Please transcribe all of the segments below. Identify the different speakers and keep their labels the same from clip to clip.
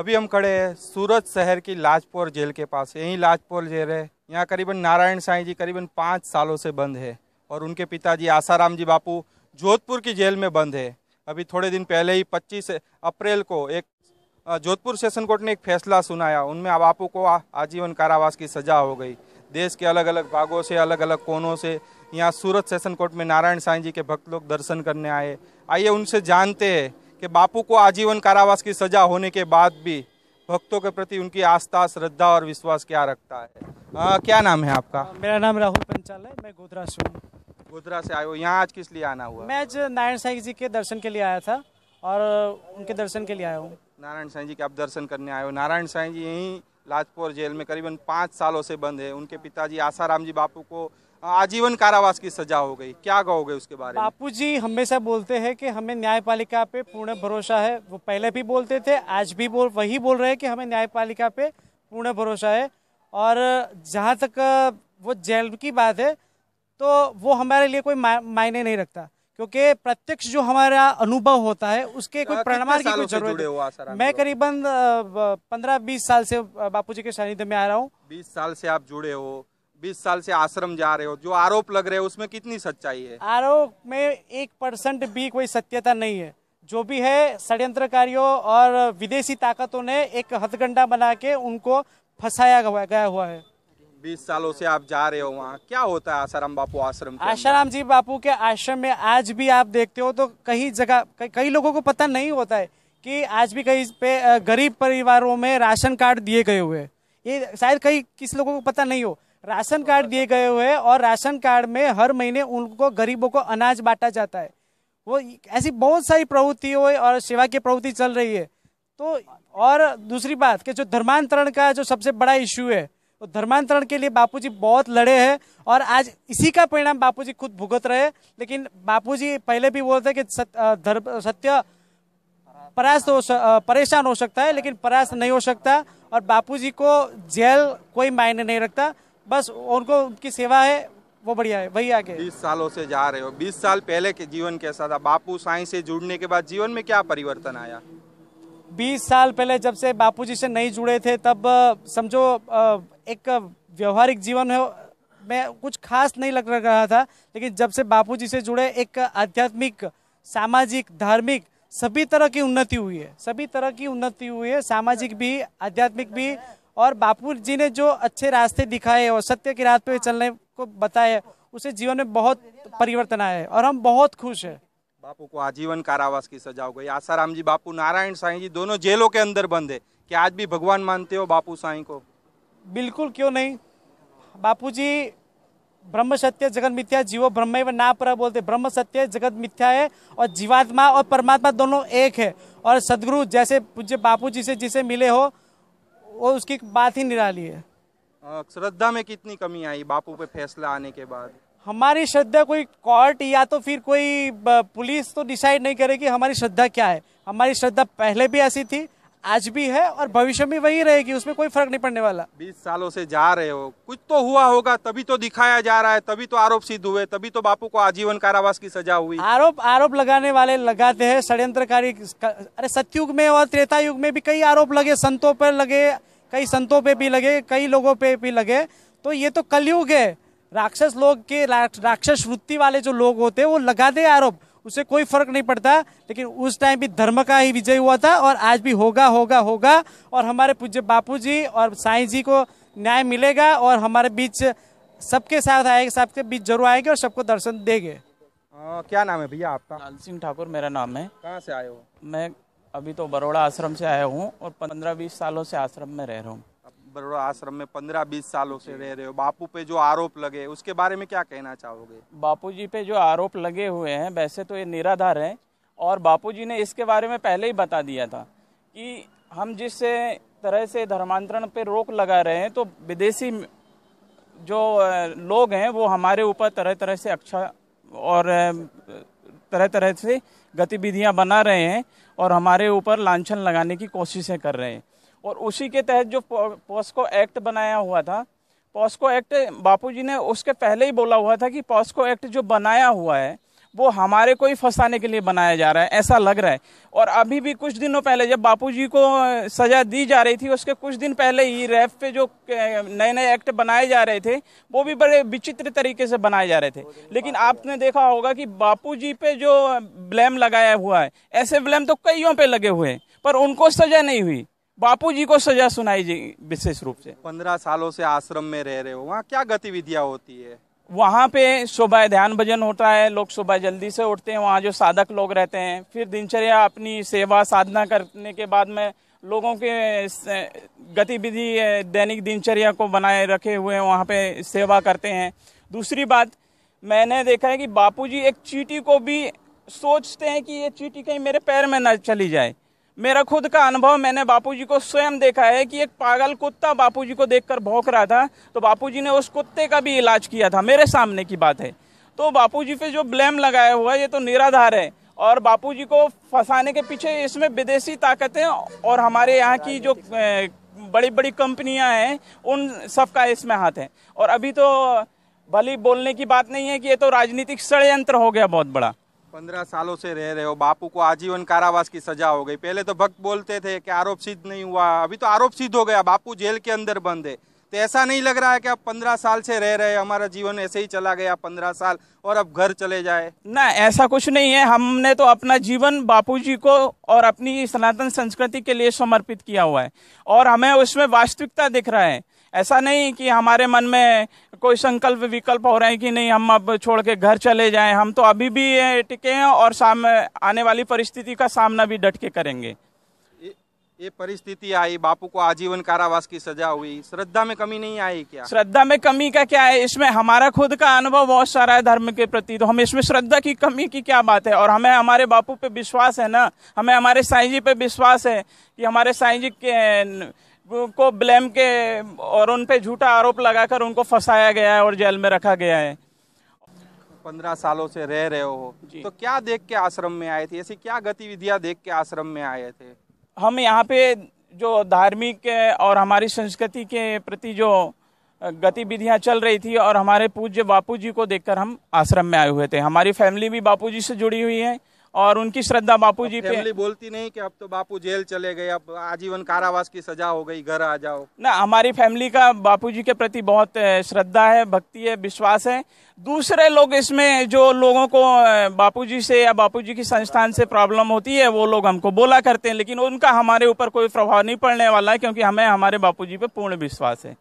Speaker 1: अभी हम खड़े हैं सूरत शहर की लाजपुर जेल के पास यहीं लाजपुर जेल है यहाँ करीबन नारायण साईं जी करीबन पाँच सालों से बंद है और उनके पिताजी आसाराम जी बापू जोधपुर की जेल में बंद है अभी थोड़े दिन पहले ही 25 अप्रैल को एक जोधपुर सेशन कोर्ट ने एक फैसला सुनाया उनमें बापू को आजीवन कारावास की सज़ा हो गई देश के अलग अलग भागों से अलग अलग कोनों से यहाँ सूरत सेशन कोर्ट में नारायण साईं जी के भक्त लोग दर्शन करने आए आइए उनसे जानते हैं कि बापू को आजीवन कारावास की सजा होने के बाद भी भक्तों के प्रति उनकी आस्था श्रद्धा और विश्वास क्या रखता है
Speaker 2: आ, क्या नाम है आपका मेरा नाम राहुल पंचाल है मैं गोधरा से हूँ
Speaker 1: गोधरा से आए हो यहाँ आज किस लिए आना हुआ
Speaker 2: मैं आज नारायण साई जी के दर्शन के लिए आया था और उनके दर्शन के लिए आया हूँ
Speaker 1: नारायण साई जी के आप दर्शन करने आए हो नारायण साई जी यहीं लाजपुर जेल में करीबन पाँच सालों से बंद है उनके पिताजी आसाराम जी बापू को आजीवन कारावास की सजा हो गई क्या कहोगे उसके
Speaker 2: बारे में जी हमेशा बोलते हैं कि हमें न्यायपालिका पे पूर्ण भरोसा है वो पहले भी बोलते थे आज भी बोल वही बोल रहे हैं कि हमें न्यायपालिका पे पूर्ण भरोसा है और जहाँ तक वो जेल की बात है तो वो हमारे लिए कोई मायने नहीं रखता क्योंकि प्रत्यक्ष जो हमारा अनुभव होता है उसके कोई प्रमाण की कोई
Speaker 1: जरूरत
Speaker 2: मैं करीबन पंद्रह बीस साल से जी के सानिध्य में आ रहा हूँ बीस साल से
Speaker 1: आप जुड़े हो बीस साल से आश्रम जा रहे हो जो आरोप लग रहे हो उसमें कितनी सच्चाई है
Speaker 2: आरोप में एक परसेंट भी कोई सत्यता नहीं है जो भी है षड्यंत्रकारियों और विदेशी ताकतों ने एक हथगंडा बना के उनको फंसाया गया हुआ है
Speaker 1: बीस सालों से आप जा रहे हो वहाँ क्या होता है आसाराम बापू आश्रम आशाराम
Speaker 2: जी बापू के आश्रम में आज भी आप देखते हो तो कई जगह कई लोगों को पता नहीं होता है कि आज भी कई पे गरीब परिवारों में राशन कार्ड दिए गए हुए ये शायद कई किस लोगों को पता नहीं हो राशन कार्ड दिए गए हुए हैं और राशन कार्ड में हर महीने उनको गरीबों को अनाज बांटा जाता है वो ऐसी बहुत सारी प्रवृत्ति हो और सेवा की प्रवृत्ति चल रही है तो और दूसरी बात कि जो धर्मांतरण का जो सबसे बड़ा इश्यू है तो धर्मांतरण के लिए बापूजी बहुत लड़े हैं और आज इसी का परिणाम बापूजी खुद भुगत रहे लेकिन बापूजी पहले भी बोलते कि सत्य, सत्य परास्त हो परेशान हो सकता है लेकिन परास्त नहीं हो सकता और बापूजी को जेल कोई मायने नहीं रखता बस उनको उनकी सेवा है वो बढ़िया है वही आगे बीस सालों से जा रहे हो बीस साल
Speaker 1: पहले के जीवन कैसा था बापू साई से जुड़ने के बाद जीवन में क्या परिवर्तन आया
Speaker 2: बीस साल पहले जब से बापू जी से नहीं जुड़े थे तब समझो एक व्यवहारिक जीवन है मैं कुछ खास नहीं लग रहा था लेकिन जब से बापू जी से जुड़े एक आध्यात्मिक सामाजिक धार्मिक सभी तरह की उन्नति हुई है सभी तरह की उन्नति हुई है सामाजिक भी आध्यात्मिक भी और बापू जी ने जो अच्छे रास्ते दिखाए और सत्य के रास्ते पे चलने को बताया उसे जीवन में बहुत परिवर्तन आया है और हम बहुत खुश है
Speaker 1: बापू को आजीवन कारावास की सजा हो गई आसाराम जी बापू नारायण साई जी दोनों जेलों के अंदर बंद है क्या आज भी भगवान मानते हो बापू साई को
Speaker 2: बिल्कुल क्यों नहीं बापू जी ब्रह्म सत्य जगत मिथ्या जीवो ब्रह्म व ना पर बोलते ब्रह्म सत्य जगत मिथ्या है और जीवात्मा और परमात्मा दोनों एक है और सदगुरु जैसे पूज्य बापू जी से जिसे मिले हो वो उसकी बात ही निराली है
Speaker 1: श्रद्धा में कितनी कमी आई बापू पे फैसला आने के बाद
Speaker 2: हमारी श्रद्धा कोई कोर्ट या तो फिर कोई पुलिस तो डिसाइड नहीं करेगी हमारी श्रद्धा क्या है हमारी श्रद्धा पहले भी ऐसी थी आज भी है और भविष्य में वही रहेगी उसमें कोई फर्क नहीं पड़ने वाला
Speaker 1: बीस सालों से जा रहे हो कुछ तो हुआ होगा तभी तो दिखाया जा रहा है तभी तो आरोप सिद्ध हुए तभी तो बापू को आजीवन कारावास की सजा
Speaker 2: हुई आरोप आरोप लगाने वाले लगाते हैं षड्यंत्रकारी अरे सत्युग में और त्रेता युग में भी कई आरोप लगे संतों पर लगे कई संतों पे भी लगे कई लोगों पे भी लगे तो ये तो कलयुग है राक्षस लोग के राक्षस वृत्ति वाले जो लोग होते हैं वो लगाते आरोप उसे कोई फर्क नहीं पड़ता लेकिन उस टाइम भी धर्म का ही विजय हुआ था और आज भी होगा होगा होगा और हमारे पूज्य बापू जी और साई जी को न्याय मिलेगा और हमारे बीच सबके साथ आएगा सबके बीच जरूर आएंगे और सबको दर्शन देंगे
Speaker 3: हाँ, क्या नाम है भैया आपका लाल सिंह ठाकुर मेरा नाम है कहाँ से आए हो मैं अभी तो बड़ोड़ा आश्रम से आया हूँ और पंद्रह बीस सालों से आश्रम में रह रहा हूँ
Speaker 1: बड़ोड़ा आश्रम में पंद्रह बीस सालों से रह रहे हो बापू पे जो आरोप लगे उसके बारे में क्या कहना चाहोगे
Speaker 3: बापू जी पे जो आरोप लगे हुए हैं वैसे तो ये निराधार है और बापू जी ने इसके बारे में पहले ही बता दिया था कि हम जिस तरह से धर्मांतरण पे रोक लगा रहे हैं तो विदेशी जो लोग हैं वो हमारे ऊपर तरह तरह से अच्छा और तरह तरह से गतिविधियां बना रहे हैं और हमारे ऊपर लांछन लगाने की कोशिशें कर रहे हैं और उसी के तहत जो पॉस्को एक्ट बनाया हुआ था पॉस्को एक्ट बापूजी ने उसके पहले ही बोला हुआ था कि पॉस्को एक्ट जो बनाया हुआ है वो हमारे को ही फंसाने के लिए बनाया जा रहा है ऐसा लग रहा है और अभी भी कुछ दिनों पहले जब बापूजी को सज़ा दी जा रही थी उसके कुछ दिन पहले ही रैफ पे जो नए नए एक्ट बनाए जा रहे थे वो भी बड़े विचित्र तरीके से बनाए जा रहे थे लेकिन आपने देखा होगा कि जी पे जो ब्लेम लगाया हुआ है ऐसे ब्लेम तो कईयों पे लगे हुए हैं पर उनको सज़ा नहीं हुई बापू जी को सजा सुनाई विशेष रूप से
Speaker 1: पंद्रह सालों से आश्रम में रह
Speaker 3: रहे हो वहाँ क्या गतिविधियाँ होती है वहाँ पे सुबह ध्यान भजन होता है लोग सुबह जल्दी से उठते हैं वहाँ जो साधक लोग रहते हैं फिर दिनचर्या अपनी सेवा साधना करने के बाद में लोगों के गतिविधि दैनिक दिनचर्या को बनाए रखे हुए वहाँ पे सेवा करते हैं दूसरी बात मैंने देखा है कि बापूजी एक चीटी को भी सोचते हैं कि ये चीटी कहीं मेरे पैर में न चली जाए मेरा खुद का अनुभव मैंने बापूजी को स्वयं देखा है कि एक पागल कुत्ता बापूजी को देखकर भौंक रहा था तो बापूजी ने उस कुत्ते का भी इलाज किया था मेरे सामने की बात है तो बापूजी पे जो ब्लेम लगाया हुआ है ये तो निराधार है और बापूजी को फंसाने के पीछे इसमें विदेशी ताकतें और हमारे यहाँ की जो बड़ी बड़ी कंपनियां हैं उन सबका इसमें हाथ है और अभी तो भली बोलने की बात नहीं है कि ये तो राजनीतिक षडयंत्र हो गया बहुत बड़ा
Speaker 1: पंद्रह सालों से रह रहे हो बापू को आजीवन कारावास की सजा हो गई पहले तो भक्त बोलते थे कि आरोप सिद्ध नहीं हुआ अभी तो आरोप सिद्ध हो गया बापू जेल के अंदर बंद है तो ऐसा नहीं लग रहा है कि अब पंद्रह साल से रह रहे हमारा जीवन ऐसे ही चला गया पंद्रह साल और अब घर चले जाए
Speaker 3: ना ऐसा कुछ नहीं है हमने तो अपना जीवन बापूजी को और अपनी सनातन संस्कृति के लिए समर्पित किया हुआ है और हमें उसमें वास्तविकता दिख रहा है ऐसा नहीं कि हमारे मन में कोई संकल्प विकल्प हो रहे हैं कि नहीं हम अब छोड़ के घर चले जाएं हम तो अभी भी टिके हैं और सामने आने वाली परिस्थिति का सामना भी डट के करेंगे
Speaker 1: ये परिस्थिति आई बापू को आजीवन कारावास की सजा हुई श्रद्धा में कमी नहीं आई क्या श्रद्धा
Speaker 3: में कमी का क्या है इसमें हमारा खुद का अनुभव बहुत सारा है धर्म के प्रति तो हम इसमें श्रद्धा की कमी की क्या बात है और हमें हमारे बापू पे विश्वास है ना हमें हमारे साईं जी पे विश्वास है कि हमारे साईं जी के को ब्लेम के और उन पे झूठा आरोप लगाकर उनको फंसाया गया है और जेल में रखा गया है
Speaker 1: पंद्रह सालों से रह रहे हो तो क्या देख के आश्रम में आए थे ऐसी क्या गतिविधियां देख के आश्रम में आए थे
Speaker 3: हम यहाँ पे जो धार्मिक और हमारी संस्कृति के प्रति जो गतिविधियां चल रही थी और हमारे पूज्य बापू जी को देखकर हम आश्रम में आए हुए थे हमारी फैमिली भी बापू जी से जुड़ी हुई है और उनकी श्रद्धा बापू जी पे बोलती नहीं कि अब तो बापू जेल चले गए
Speaker 1: अब आजीवन कारावास की सजा हो गई घर आ जाओ
Speaker 3: ना हमारी फैमिली का बापू जी के प्रति बहुत श्रद्धा है भक्ति है विश्वास है दूसरे लोग इसमें जो लोगों को बापू जी से या बापू जी की संस्थान से प्रॉब्लम होती है वो लोग हमको बोला करते हैं लेकिन उनका हमारे ऊपर कोई प्रभाव नहीं पड़ने वाला है क्योंकि हमें हमारे जी पे पूर्ण विश्वास है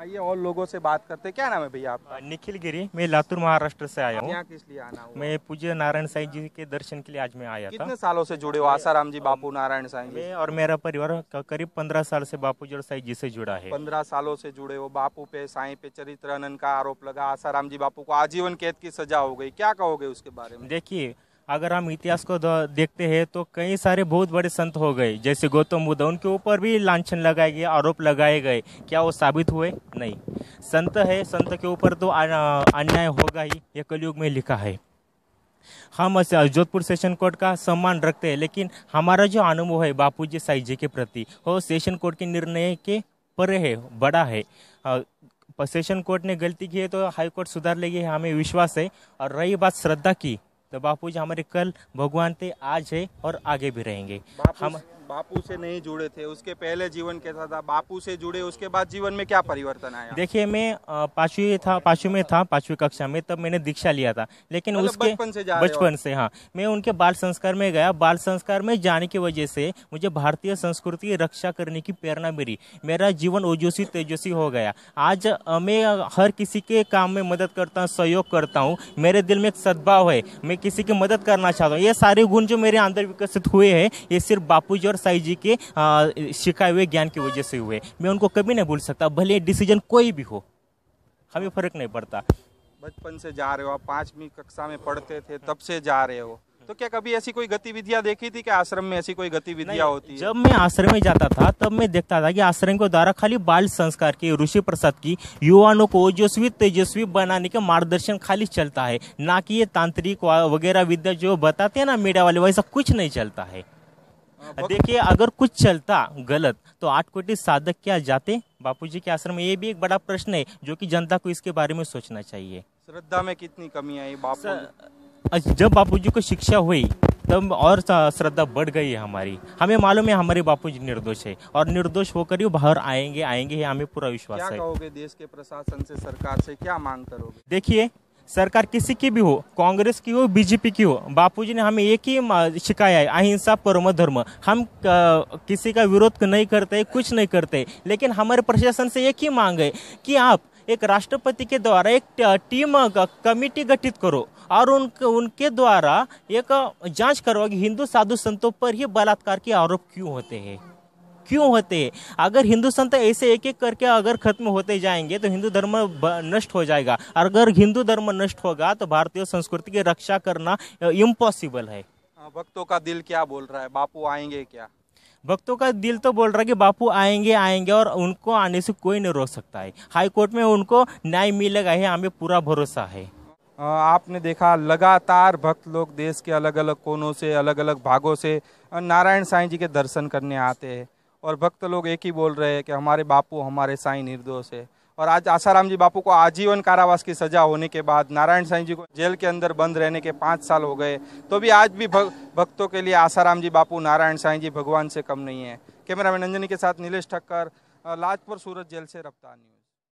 Speaker 1: आइए और लोगों से बात करते हैं क्या नाम है भैया
Speaker 4: आपका निखिल गिरी मैं लातूर महाराष्ट्र से आया हूँ
Speaker 1: किस लिए आना हुआ?
Speaker 4: मैं पूज्य नारायण साई जी के दर्शन के लिए आज मैं आया कितने था
Speaker 1: सालों से जुड़े हो आसाराम जी बापू नारायण साई जी और
Speaker 4: मेरा परिवार करीब पंद्रह साल से बापू जड़ साई जी से जुड़ा है
Speaker 1: पंद्रह सालों से जुड़े हो बापू पे साई पे चरित्र का आरोप लगा आसाराम जी बापू को आजीवन कैद की सजा हो गई क्या कहोगे उसके बारे में देखिए
Speaker 4: अगर हम इतिहास को देखते हैं तो कई सारे बहुत बड़े संत हो गए जैसे गौतम बुद्ध उनके ऊपर भी लाछन लगाए गए आरोप लगाए गए क्या वो साबित हुए नहीं संत है संत के ऊपर तो अन्याय होगा ही ये कलयुग में लिखा है हम जोधपुर सेशन कोर्ट का सम्मान रखते हैं लेकिन हमारा जो अनुभव है बापूजी साई जी के प्रति वो सेशन कोर्ट के निर्णय के परे है बड़ा है सेशन कोर्ट ने गलती की है तो हाई कोर्ट सुधार लेगी हमें विश्वास है और रही बात श्रद्धा की तो बापू जी हमारे कल भगवान थे आज है और आगे भी रहेंगे हम
Speaker 1: बापू से नहीं जुड़े थे उसके पहले जीवन कैसा था बापू से जुड़े उसके बाद जीवन में क्या परिवर्तन आया देखिए
Speaker 4: मैं पांचवी था पांचवी में था पांचवी कक्षा में तब मैंने दीक्षा लिया था लेकिन मतलब उसके बचपन से बचपन से हाँ मैं उनके बाल संस्कार में गया बाल संस्कार में जाने की वजह से मुझे भारतीय संस्कृति रक्षा करने की प्रेरणा मिली मेरा जीवन ओजोसी तेजस्वी हो गया आज मैं हर किसी के काम में मदद करता हूँ सहयोग करता हूँ मेरे दिल में एक सद्भाव है मैं किसी की मदद करना चाहता हूँ ये सारे गुण जो मेरे अंदर विकसित हुए हैं ये सिर्फ बापू जी और साई जी के सिखाए हुए ज्ञान की वजह से हुए मैं उनको कभी नहीं भूल सकता भले डिसीजन कोई भी हो हमें फ़र्क नहीं पड़ता
Speaker 1: बचपन से जा रहे हो आप पांचवी कक्षा में पढ़ते थे तब से जा रहे हो तो क्या कभी ऐसी कोई गतिविधियां देखी थी कि आश्रम में ऐसी कोई गतिविधियां होती जब मैं
Speaker 4: आश्रम में जाता था तब मैं देखता था कि आश्रम के द्वारा खाली बाल संस्कार की ऋषि प्रसाद की युवाओं को ओजस्वी तेजस्वी बनाने के मार्गदर्शन खाली चलता है ना कि ये तांत्रिक वगैरह विद्या जो बताते हैं ना मीडिया वाले वैसा कुछ नहीं चलता है देखिए अगर कुछ चलता गलत तो आठ कोटी साधक क्या जाते बापूजी के आश्रम में ये भी एक बड़ा प्रश्न है जो कि जनता को इसके बारे में सोचना चाहिए
Speaker 1: श्रद्धा में कितनी कमी आई बापू
Speaker 4: जब बापूजी को शिक्षा हुई तब और श्रद्धा बढ़ गई है हमारी हमें मालूम है हमारे बापू जी निर्दोष है और निर्दोष होकर ही बाहर आएंगे आएंगे हमें पूरा विश्वास है कहोगे
Speaker 1: देश के प्रशासन से सरकार से क्या मांग करोगे
Speaker 4: देखिए सरकार किसी की भी हो कांग्रेस की हो बीजेपी की हो बापूजी ने हमें एक ही शिकाया है अहिंसा परम धर्म हम किसी का विरोध नहीं करते कुछ नहीं करते लेकिन हमारे प्रशासन से एक ही मांग है कि आप एक राष्ट्रपति के द्वारा एक टीम कमेटी गठित करो और उन उनके द्वारा एक जांच करो कि हिंदू साधु संतों पर ही बलात्कार के आरोप क्यों होते हैं क्यों होते हैं अगर हिंदू संत ऐसे एक एक करके अगर खत्म होते जाएंगे तो हिंदू धर्म नष्ट हो जाएगा अगर हिंदू धर्म नष्ट होगा तो भारतीय संस्कृति की रक्षा करना इम्पॉसिबल है हाँ, भक्तों का दिल क्या बोल रहा है बापू आएंगे क्या भक्तों का दिल तो बोल रहा है कि बापू आएंगे आएंगे और उनको आने से कोई नहीं रोक सकता है हाई कोर्ट में उनको न्याय मिलेगा है हमें पूरा भरोसा है आपने देखा लगातार भक्त लोग
Speaker 1: देश के अलग अलग कोनों से अलग अलग भागों से नारायण साईं जी के दर्शन करने आते हैं और भक्त लोग एक ही बोल रहे हैं कि हमारे बापू हमारे साईं निर्दोष है और आज आसाराम जी बापू को आजीवन कारावास की सजा होने के बाद नारायण साईं जी को जेल के अंदर बंद रहने के पाँच साल हो गए तो भी आज भी भग, भक्तों के लिए आसाराम जी बापू नारायण साईं जी भगवान से कम नहीं है कैमरा मैन के साथ नीलेष ठक्कर लाजपुर सूरत जेल से रफ्तार न्यूज